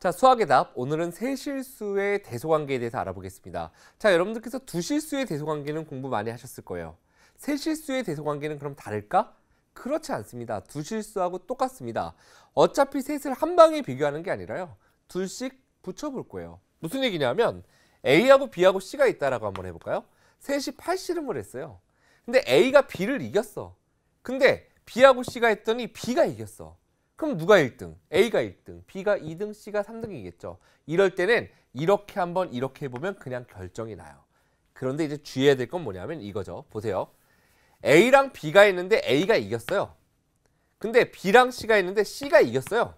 자, 수학의 답. 오늘은 세 실수의 대소관계에 대해서 알아보겠습니다. 자, 여러분들께서 두 실수의 대소관계는 공부 많이 하셨을 거예요. 세 실수의 대소관계는 그럼 다를까? 그렇지 않습니다. 두 실수하고 똑같습니다. 어차피 셋을 한 방에 비교하는 게 아니라요. 둘씩 붙여볼 거예요. 무슨 얘기냐면 A하고 B하고 C가 있다라고 한번 해볼까요? 셋이 팔씨름을 했어요. 근데 A가 B를 이겼어. 근데 B하고 C가 했더니 B가 이겼어. 그럼 누가 1등? A가 1등, B가 2등, C가 3등이겠죠. 이럴 때는 이렇게 한번 이렇게 해보면 그냥 결정이 나요. 그런데 이제 주의해야 될 건 뭐냐면 이거죠. 보세요. A랑 B가 있는데 A가 이겼어요. 근데 B랑 C가 있는데 C가 이겼어요.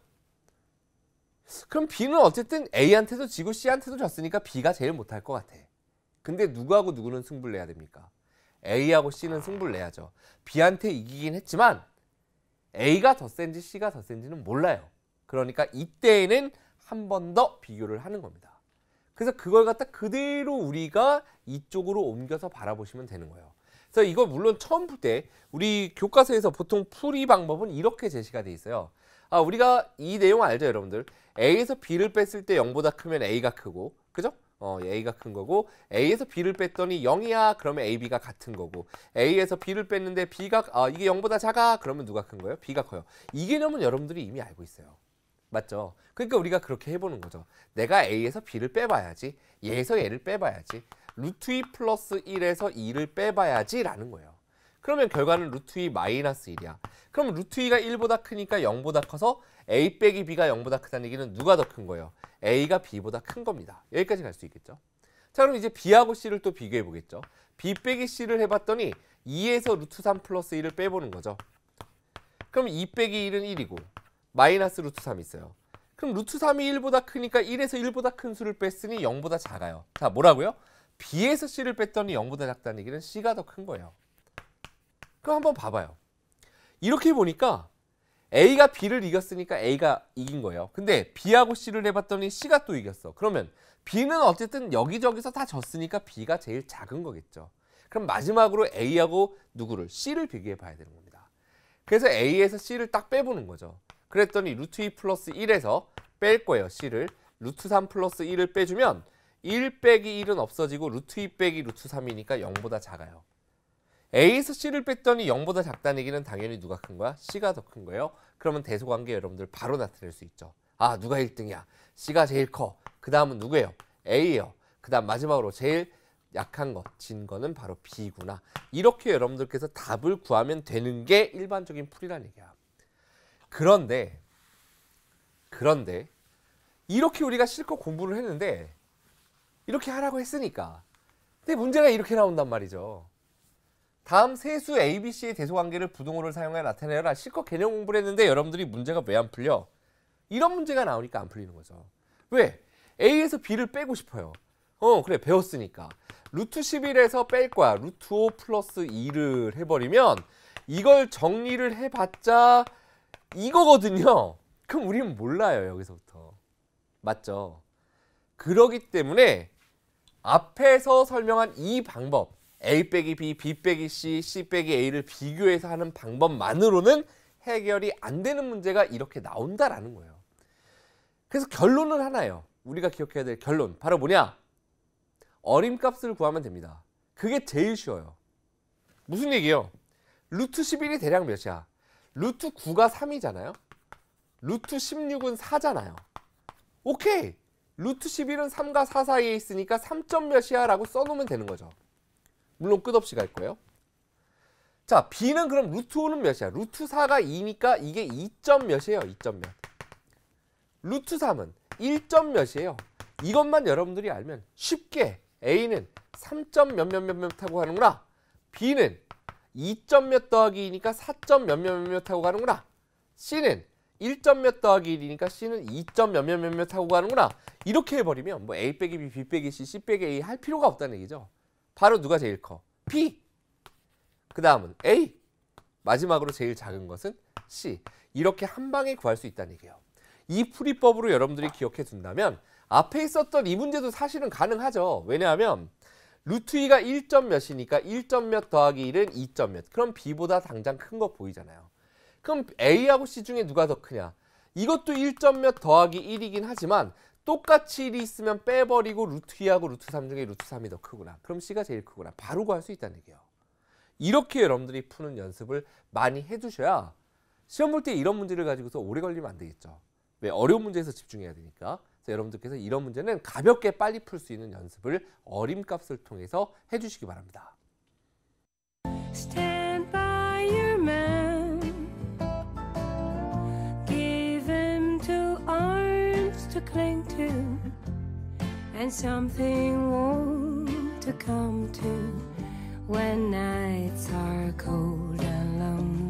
그럼 B는 어쨌든 A한테도 지고 C한테도 졌으니까 B가 제일 못할 것 같아. 근데 누구하고 누구는 승부를 내야 됩니까? A하고 C는 승부를 내야죠. B한테 이기긴 했지만 A가 더 센지 C가 더 센지는 몰라요. 그러니까 이때에는 한 번 더 비교를 하는 겁니다. 그래서 그걸 갖다 그대로 우리가 이쪽으로 옮겨서 바라보시면 되는 거예요. 그래서 이거 물론 처음 풀때 우리 교과서에서 보통 풀이 방법은 이렇게 제시가 돼 있어요. 아, 우리가 이 내용 알죠, 여러분들? A에서 B를 뺐을 때 0보다 크면 A가 크고, 그죠? 어, A가 큰 거고 A에서 B를 뺐더니 0이야 그러면 A, B가 같은 거고 A에서 B를 뺐는데 B가 아, 이게 0보다 작아 그러면 누가 큰 거예요? B가 커요 이 개념은 여러분들이 이미 알고 있어요 맞죠? 그러니까 우리가 그렇게 해보는 거죠 내가 A에서 B를 빼봐야지 얘에서 얘를 빼봐야지 루트 2 플러스 1에서 2를 빼봐야지 라는 거예요 그러면 결과는 루트 2 마이너스 1이야. 그럼 루트 2가 1보다 크니까 0보다 커서 a 빼기 b가 0보다 크다는 얘기는 누가 더 큰 거예요? a가 b보다 큰 겁니다. 여기까지 갈 수 있겠죠? 자 그럼 이제 b하고 c를 또 비교해 보겠죠. b 빼기 c를 해봤더니 2에서 루트 3 플러스 1을 빼보는 거죠. 그럼 2 빼기 1은 1이고 마이너스 루트 3이 있어요. 그럼 루트 3이 1보다 크니까 1에서 1보다 큰 수를 뺐으니 0보다 작아요. 자 뭐라고요? b에서 c를 뺐더니 0보다 작다는 얘기는 c가 더 큰 거예요. 그럼 한번 봐봐요. 이렇게 보니까 A가 B를 이겼으니까 A가 이긴 거예요. 근데 B하고 C를 해봤더니 C가 또 이겼어. 그러면 B는 어쨌든 여기저기서 다 졌으니까 B가 제일 작은 거겠죠. 그럼 마지막으로 A하고 누구를? C를 비교해 봐야 되는 겁니다. 그래서 A에서 C를 딱 빼보는 거죠. 그랬더니 루트 2 플러스 1에서 뺄 거예요. C를. 루트 3 플러스 1을 빼주면 1 빼기 1은 없어지고 루트 2 빼기 루트 3이니까 0보다 작아요. A에서 C를 뺐더니 0보다 작다는 얘기는 당연히 누가 큰 거야? C가 더 큰 거예요. 그러면 대소관계 여러분들 바로 나타낼 수 있죠. 아 누가 1등이야? C가 제일 커. 그 다음은 누구예요? A예요. 그 다음 마지막으로 제일 약한 거, 진 거는 바로 B구나. 이렇게 여러분들께서 답을 구하면 되는 게 일반적인 풀이라는 얘기야. 그런데 그런데 이렇게 우리가 실컷 공부를 했는데 이렇게 하라고 했으니까 근데 문제가 이렇게 나온단 말이죠. 다음 세수 ABC의 대소관계를 부등호를 사용해 나타내라 실컷 개념 공부를 했는데 여러분들이 문제가 왜 안 풀려? 이런 문제가 나오니까 안 풀리는 거죠. 왜? A에서 B를 빼고 싶어요. 어 그래 배웠으니까. 루트 11에서 뺄 거야. 루트 5 플러스 2를 해버리면 이걸 정리를 해봤자 이거거든요. 그럼 우리는 몰라요 여기서부터. 맞죠? 그러기 때문에 앞에서 설명한 이 방법 A 빼기 B, B 빼기 C, C 빼기 A를 비교해서 하는 방법만으로는 해결이 안 되는 문제가 이렇게 나온다라는 거예요. 그래서 결론은 하나예요. 우리가 기억해야 될 결론. 바로 뭐냐? 어림값을 구하면 됩니다. 그게 제일 쉬워요. 무슨 얘기예요? 루트 11이 대략 몇이야? 루트 9가 3이잖아요. 루트 16은 4잖아요. 오케이! 루트 11은 3과 4 사이에 있으니까 3점 몇이야 라고 써놓으면 되는 거죠. 물론 끝없이 갈 거예요. 자, b는 그럼 루트 5는 몇이야? 루트 4가 2니까 이게 2. 몇이에요? 2. 몇. 루트 3은 1. 몇이에요? 이것만 여러분들이 알면 쉽게 a는 3. 몇몇 몇몇 몇 하고 가는구나. b는 2. 몇 더하기 2니까 4. 몇몇 몇몇 하고 가는구나. c는 1. 몇 더하기 1이니까 c는 2. 몇몇 몇몇 하고 가는구나. 이렇게 해버리면 뭐 a 빼기 b, b 빼기 c, c 빼기 a 할 필요가 없다는 얘기죠. 바로 누가 제일 커? P. 그 다음은 A. 마지막으로 제일 작은 것은 C. 이렇게 한 방에 구할 수 있다는 얘기예요. 이 풀이법으로 여러분들이 기억해 둔다면 앞에 있었던 이 문제도 사실은 가능하죠. 왜냐하면 루트 2가 1점 몇이니까 1점 몇 더하기 1은 2점 몇. 그럼 B보다 당장 큰 거 보이잖아요. 그럼 A하고 C 중에 누가 더 크냐? 이것도 1점 몇 더하기 1이긴 하지만 똑같이 1이 있으면 빼버리고 루트 2하고 루트 3 중에 루트 3이 더 크구나. 그럼 C가 제일 크구나. 바로 구할 수 있다는 얘기예요. 이렇게 여러분들이 푸는 연습을 많이 해두셔야 시험 볼 때 이런 문제를 가지고서 오래 걸리면 안 되겠죠. 왜? 어려운 문제에서 집중해야 되니까. 그래서 여러분들께서 이런 문제는 가볍게 빨리 풀 수 있는 연습을 어림값을 통해서 해주시기 바랍니다. and something warm to come to when nights are cold and lonely.